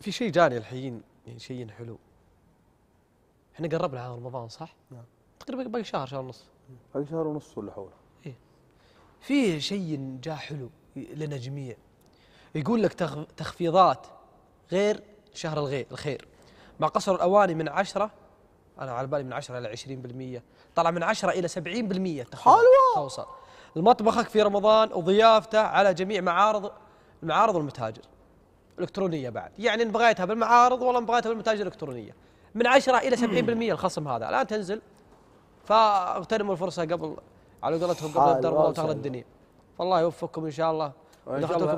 في شيء جاني الحين يعني شيء حلو احنا قربنا على رمضان صح؟ نعم تقريبا باقي شهر شهر ونص باقي شهر ونص ولا حول ايه في شيء جاء حلو لنا جميع يقول لك تخفيضات غير شهر الغير الخير مع قصر الاواني من 10 انا على بالي من 10 الى 20% طلع من 10 الى 70% حلوه توصل المطبخك في رمضان وضيافته على جميع معارض المعارض والمتاجر الكترونيه بعد يعني ان بغيتها بالمعارض والله بغيتها بالمتاجر الالكترونيه من 10 الى 70% الخصم هذا الان تنزل فاغتنموا الفرصه قبل على قولتهم قبل الدرب وتغلى الدنيا فالله يوفقكم ان شاء الله